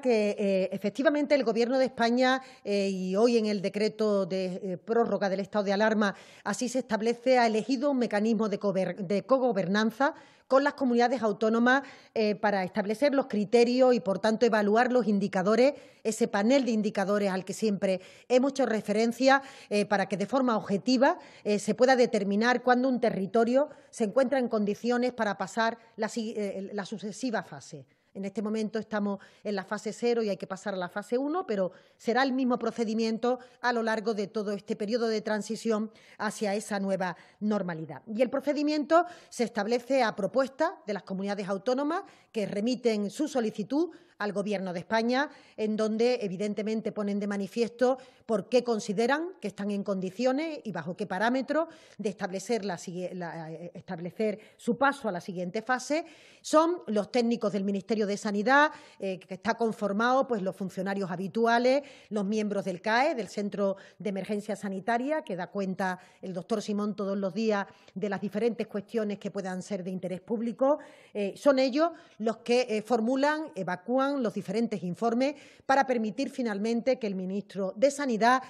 que eh, efectivamente el Gobierno de España eh, y hoy en el decreto de eh, prórroga del estado de alarma así se establece ha elegido un mecanismo de, cogobernanza con las comunidades autónomas para establecer los criterios y, por tanto, evaluar los indicadores, ese panel de indicadores al que siempre hemos hecho referencia, para que de forma objetiva se pueda determinar cuándo un territorio se encuentra en condiciones para pasar la sucesiva fase. En este momento estamos en la fase cero y hay que pasar a la fase uno, pero será el mismo procedimiento a lo largo de todo este periodo de transición hacia esa nueva normalidad. Y el procedimiento se establece a propuesta de las comunidades autónomas que remiten su solicitud al Gobierno de España, en donde evidentemente ponen de manifiesto por qué consideran que están en condiciones y bajo qué parámetros de establecer, eh, establecer su paso a la siguiente fase. Son los técnicos del Ministerio de Sanidad, eh, que está conformado pues, los funcionarios habituales, los miembros del CAE, del Centro de Emergencia Sanitaria, que da cuenta el doctor Simón todos los días de las diferentes cuestiones que puedan ser de interés público. Eh, son ellos los que eh, formulan, evacúan los diferentes informes para permitir finalmente que el ministro de Sanidad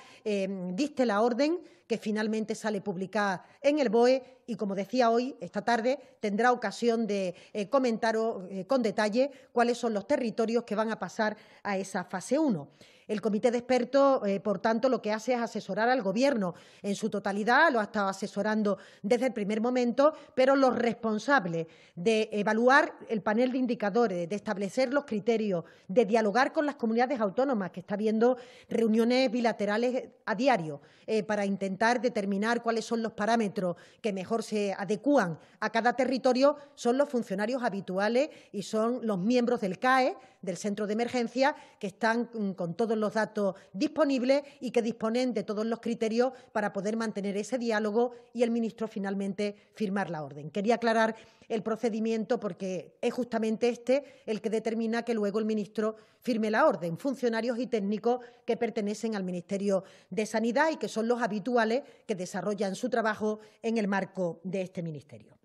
diste la orden que finalmente sale publicada en el BOE y, como decía hoy, esta tarde, tendrá ocasión de eh, comentaros comentar eh, con detalle cuáles son los territorios que van a pasar a esa fase 1. El comité de expertos, eh, por tanto, lo que hace es asesorar al Gobierno en su totalidad, lo ha estado asesorando desde el primer momento, pero los responsables de evaluar el panel de indicadores, de establecer los criterios, de dialogar con las comunidades autónomas, que está viendo reuniones bilaterales a diario eh, para intentar determinar cuáles son los parámetros que mejor se adecúan a cada territorio, son los funcionarios habituales y son los miembros del CAE, del Centro de Emergencia, que están mm, con todos los datos disponibles y que disponen de todos los criterios para poder mantener ese diálogo y el ministro finalmente firmar la orden. Quería aclarar el procedimiento porque es justamente este el que determina que luego el ministro firme la orden. Funcionarios y técnicos que pertenecen al Ministerio de Sanidad y que son los habituales que desarrollan su trabajo en el marco de este ministerio.